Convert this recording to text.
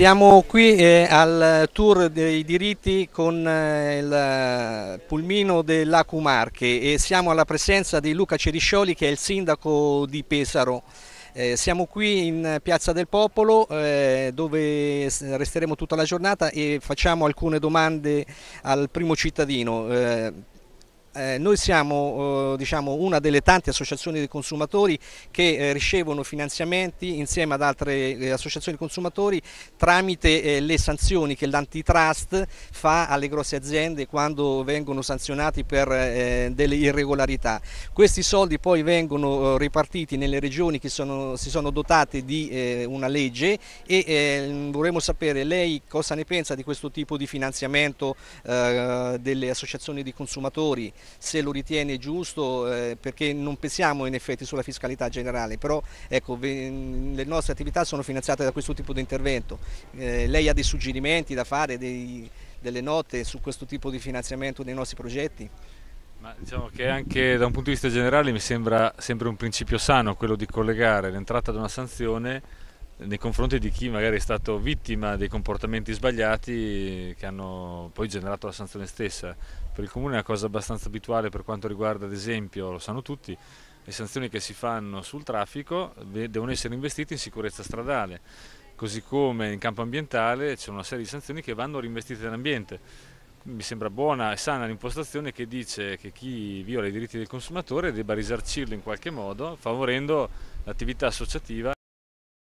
Siamo qui eh, al tour dei diritti con eh, il eh, pulmino dell'Acumarche e siamo alla presenza di Luca Ceriscioli che è il sindaco di Pesaro. Eh, siamo qui in Piazza del Popolo eh, dove resteremo tutta la giornata e facciamo alcune domande al primo cittadino. Eh, eh, noi siamo eh, diciamo, una delle tante associazioni dei consumatori che eh, ricevono finanziamenti insieme ad altre associazioni di consumatori tramite le sanzioni che l'antitrust fa alle grosse aziende quando vengono sanzionati per delle irregolarità. Questi soldi poi vengono ripartiti nelle regioni che sono, si sono dotate di una legge e vorremmo sapere lei cosa ne pensa di questo tipo di finanziamento delle associazioni di consumatori se lo ritiene giusto eh, perché non pensiamo in effetti sulla fiscalità generale, però ecco, le nostre attività sono finanziate da questo tipo di intervento. Eh, lei ha dei suggerimenti da fare, dei, delle note su questo tipo di finanziamento dei nostri progetti? Ma diciamo che anche da un punto di vista generale mi sembra sempre un principio sano quello di collegare l'entrata di una sanzione nei confronti di chi magari è stato vittima dei comportamenti sbagliati che hanno poi generato la sanzione stessa. Per il comune è una cosa abbastanza abituale per quanto riguarda ad esempio, lo sanno tutti, le sanzioni che si fanno sul traffico devono essere investite in sicurezza stradale, così come in campo ambientale c'è una serie di sanzioni che vanno reinvestite nell'ambiente. Mi sembra buona e sana l'impostazione che dice che chi viola i diritti del consumatore debba risarcirlo in qualche modo, favorendo l'attività associativa.